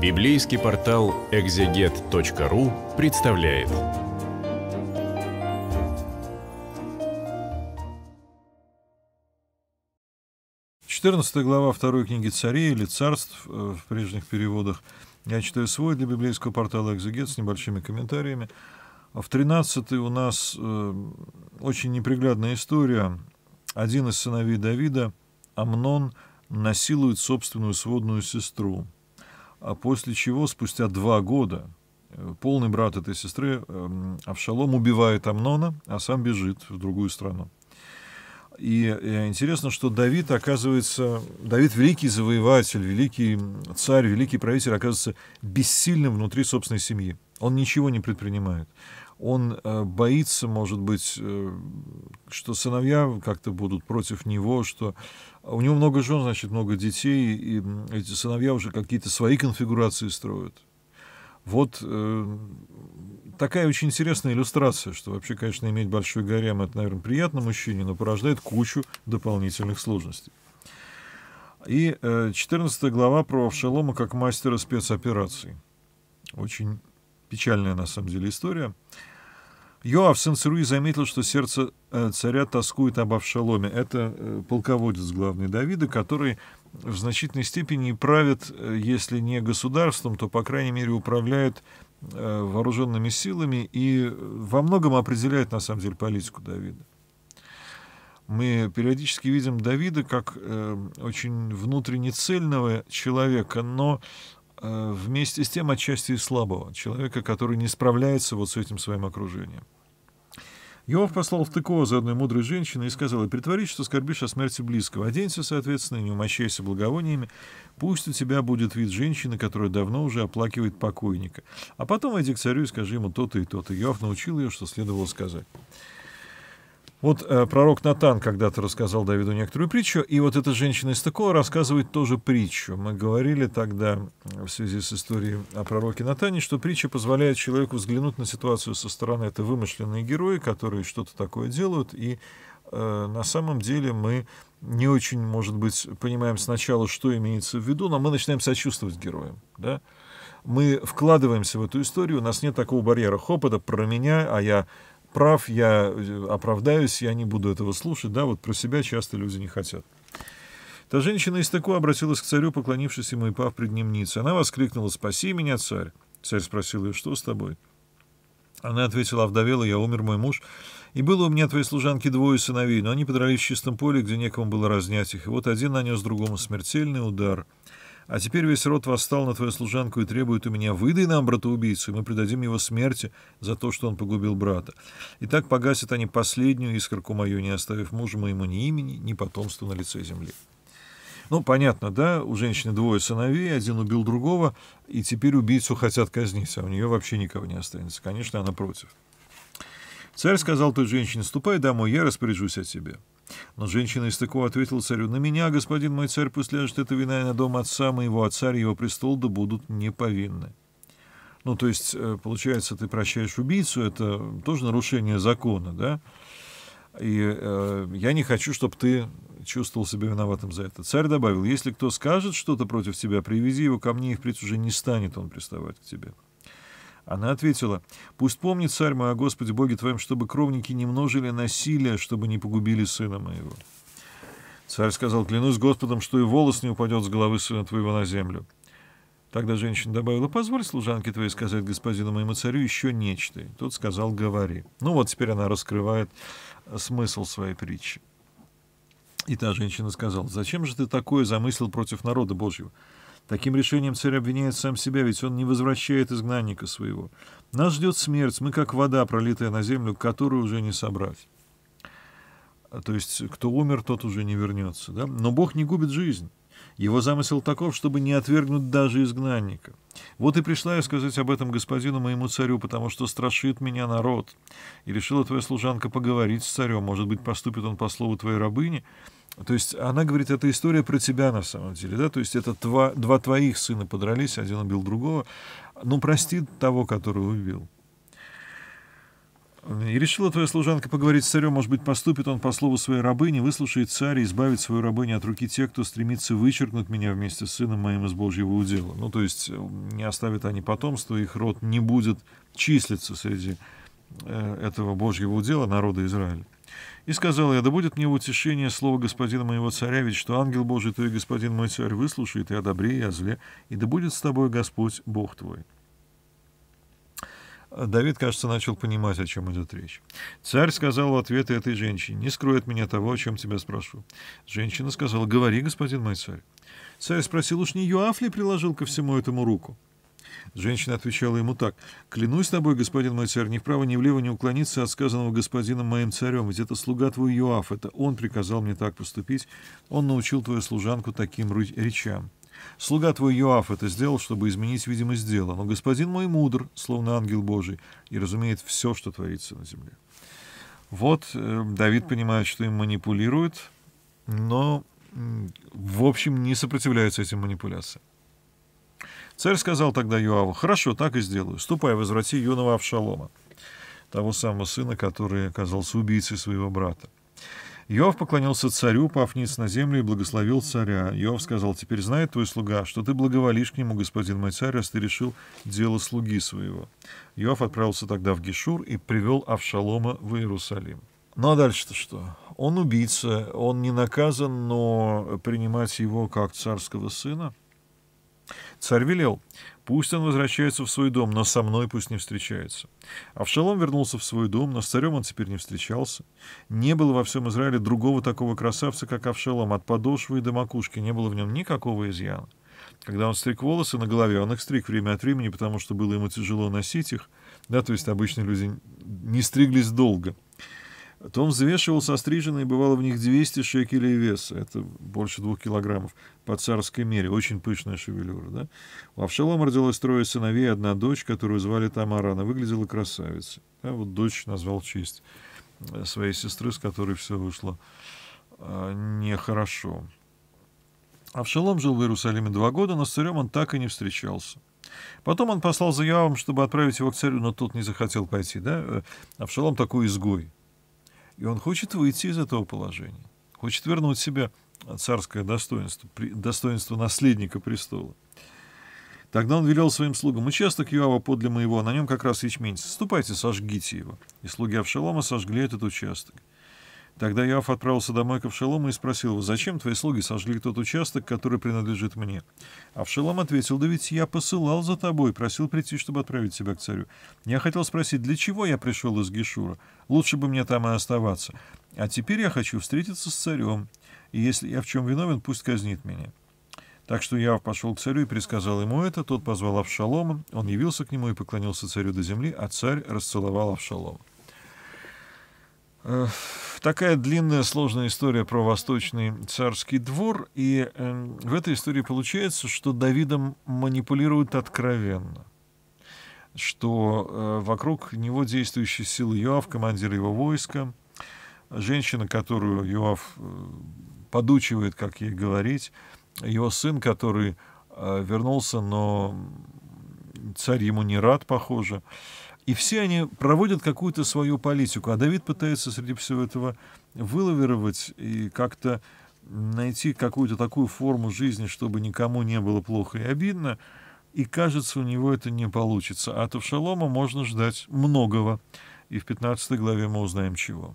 Библейский портал экзегет.ру представляет. Четырнадцатая глава второй книги царей или царств э, в прежних переводах. Я читаю свой для библейского портала «Экзегет» с небольшими комментариями. В 13 у нас э, очень неприглядная история. Один из сыновей Давида, Амнон, насилует собственную сводную сестру – а после чего, спустя два года, э, полный брат этой сестры эм, Авшалом убивает Амнона, а сам бежит в другую страну. И интересно, что Давид, оказывается, Давид великий завоеватель, великий царь, великий правитель, оказывается бессильным внутри собственной семьи. Он ничего не предпринимает. Он э, боится, может быть, э, что сыновья как-то будут против него, что у него много жен, значит, много детей, и эти сыновья уже какие-то свои конфигурации строят. Вот э, такая очень интересная иллюстрация, что вообще, конечно, иметь большой гарем, это, наверное, приятно мужчине, но порождает кучу дополнительных сложностей. И э, 14 глава про Авшалома как мастера спецопераций. Очень печальная, на самом деле, история. Йоав сын Церуи заметил, что сердце э, царя тоскует об Авшаломе. Это э, полководец главный Давида, который в значительной степени правит, э, если не государством, то, по крайней мере, управляет вооруженными силами и во многом определяет, на самом деле, политику Давида. Мы периодически видим Давида как очень внутренне цельного человека, но Э, вместе с тем отчасти и слабого, человека, который не справляется вот с этим своим окружением. Иов послал в Тыкова за одной мудрой женщиной и сказал, «И притворись, что скорбишь о смерти близкого. Оденься, соответственно, и не умощайся благовониями. Пусть у тебя будет вид женщины, которая давно уже оплакивает покойника. А потом иди к царю и скажи ему то-то и то-то». Иов научил ее, что следовало сказать. Вот э, пророк Натан когда-то рассказал Давиду некоторую притчу, и вот эта женщина из такого рассказывает тоже притчу. Мы говорили тогда в связи с историей о пророке Натане, что притча позволяет человеку взглянуть на ситуацию со стороны. Это вымышленные герои, которые что-то такое делают, и э, на самом деле мы не очень, может быть, понимаем сначала, что имеется в виду, но мы начинаем сочувствовать героям, да? Мы вкладываемся в эту историю, у нас нет такого барьера хопода про меня, а я прав, я э, оправдаюсь, я не буду этого слушать, да, вот про себя часто люди не хотят. Та женщина из Таку обратилась к царю, поклонившись ему и пав пред ним ниц. Она воскликнула «Спаси меня, царь!» Царь спросил ее «Что с тобой?» Она ответила "Вдовела, я умер, мой муж, и было у меня твоей служанки двое сыновей, но они подрались в чистом поле, где некому было разнять их, и вот один нанес другому смертельный удар». А теперь весь род восстал на твою служанку и требует у меня, выдай нам брата-убийцу, и мы предадим его смерти за то, что он погубил брата. И так погасят они последнюю искорку мою, не оставив мужа моему ни имени, ни потомства на лице земли». Ну, понятно, да, у женщины двое сыновей, один убил другого, и теперь убийцу хотят казнить, а у нее вообще никого не останется. Конечно, она против. Царь сказал той женщине, ступай домой, я распоряжусь о тебе. Но женщина из такого ответила царю, «На меня, господин мой царь, пусть ляжет эта вина и на дом отца моего, а царь его престол да будут неповинны». Ну, то есть, э, получается, ты прощаешь убийцу, это тоже нарушение закона, да? И э, я не хочу, чтобы ты чувствовал себя виноватым за это. Царь добавил, если кто скажет что-то против тебя, привези его ко мне, и впредь уже не станет он приставать к тебе. Она ответила, «Пусть помнит царь мой о Господе Боге твоем, чтобы кровники не множили насилия, чтобы не погубили сына моего». Царь сказал, «Клянусь Господом, что и волос не упадет с головы сына твоего на землю». Тогда женщина добавила, «Позволь служанке твоей сказать господину моему царю еще нечто». тот сказал, «Говори». Ну вот теперь она раскрывает смысл своей притчи. И та женщина сказала, «Зачем же ты такое замыслил против народа Божьего?» Таким решением царь обвиняет сам себя, ведь он не возвращает изгнанника своего. Нас ждет смерть, мы как вода, пролитая на землю, которую уже не собрать. А, то есть, кто умер, тот уже не вернется. Да? Но Бог не губит жизнь. Его замысел таков, чтобы не отвергнуть даже изгнанника. Вот и пришла я сказать об этом господину моему царю, потому что страшит меня народ. И решила твоя служанка поговорить с царем, может быть, поступит он по слову твоей рабыни». То есть она говорит, это история про тебя на самом деле, да, то есть это два, два твоих сына подрались, один убил другого, ну, простит того, который убил. И решила твоя служанка поговорить с царем, может быть, поступит он по слову своей рабыни, выслушает царя и избавит свою рабыню от руки тех, кто стремится вычеркнуть меня вместе с сыном моим из Божьего удела. Ну, то есть э, не оставят они потомство, их род не будет числиться среди э, этого Божьего удела народа Израиля. И сказала: я, да будет мне в утешение слово господина моего царя, ведь что ангел Божий твой господин мой царь выслушает и о добре, и о зле, и да будет с тобой Господь Бог твой. Давид, кажется, начал понимать, о чем идет речь. Царь сказал в ответ этой женщине, «Не скрой от меня того, о чем тебя спрошу». Женщина сказала, «Говори, господин мой царь». Царь спросил, «Уж не Юаф ли приложил ко всему этому руку?» Женщина отвечала ему так. «Клянусь тобой, господин мой царь, ни вправо, ни влево не уклониться от сказанного господином моим царем, ведь это слуга твой Юаф, это он приказал мне так поступить, он научил твою служанку таким речам». Слуга твой Иоаф это сделал, чтобы изменить видимость дела, но господин мой мудр, словно ангел Божий, и разумеет все, что творится на земле». Вот э, Давид понимает, что им манипулируют, но, в общем, не сопротивляется этим манипуляциям. Царь сказал тогда Юаву, «Хорошо, так и сделаю. Ступай, возврати юного Авшалома, того самого сына, который оказался убийцей своего брата. Иов поклонился царю, пав низ на землю и благословил царя. Иов сказал, «Теперь знает твой слуга, что ты благоволишь к нему, господин мой царь, раз ты решил дело слуги своего». Иов отправился тогда в Гешур и привел Авшалома в Иерусалим. Ну а дальше-то что? Он убийца, он не наказан, но принимать его как царского сына. Царь велел, Пусть он возвращается в свой дом, но со мной пусть не встречается. Авшалом вернулся в свой дом, но с царем он теперь не встречался. Не было во всем Израиле другого такого красавца, как Авшалом, от подошвы и до макушки, не было в нем никакого изъяна. Когда он стриг волосы на голове, он их стриг время от времени, потому что было ему тяжело носить их, да, то есть обычные люди не стриглись долго — том взвешивал состриженные, бывало в них 200 шекелей веса, это больше двух килограммов, по царской мере, очень пышная шевелюра. Да? У Авшалома родилось трое сыновей и одна дочь, которую звали Тамара, она выглядела красавицей. А вот дочь назвал честь э, своей сестры, с которой все вышло а, нехорошо. Авшалом жил в Иерусалиме два года, но с царем он так и не встречался. Потом он послал за Явом, чтобы отправить его к царю, но тот не захотел пойти. Да? Э, Авшалом такой изгой – и он хочет выйти из этого положения, хочет вернуть себе царское достоинство, достоинство наследника престола. Тогда он велел своим слугам, участок Юава подле моего, на нем как раз ячмень, ступайте, сожгите его. И слуги Авшалома сожгли этот участок. Тогда Иов отправился домой к Авшалому и спросил его, «Зачем твои слуги сожгли тот участок, который принадлежит мне?» Авшалом ответил, «Да ведь я посылал за тобой, просил прийти, чтобы отправить тебя к царю. Я хотел спросить, для чего я пришел из Гешура? Лучше бы мне там и оставаться. А теперь я хочу встретиться с царем, и если я в чем виновен, пусть казнит меня». Так что Яв пошел к царю и пересказал ему это, тот позвал Авшалома, он явился к нему и поклонился царю до земли, а царь расцеловал Авшалома. Такая длинная, сложная история про восточный царский двор. И э, в этой истории получается, что Давидом манипулируют откровенно что э, вокруг него действующие силы Йоав, командир его войска, женщина, которую Йоав э, подучивает, как ей говорить, его сын, который э, вернулся, но царь ему не рад, похоже. Э, и все они проводят какую-то свою политику. А Давид пытается среди всего этого выловировать и как-то найти какую-то такую форму жизни, чтобы никому не было плохо и обидно. И кажется, у него это не получится. А от Авшалома можно ждать многого. И в 15 главе мы узнаем чего.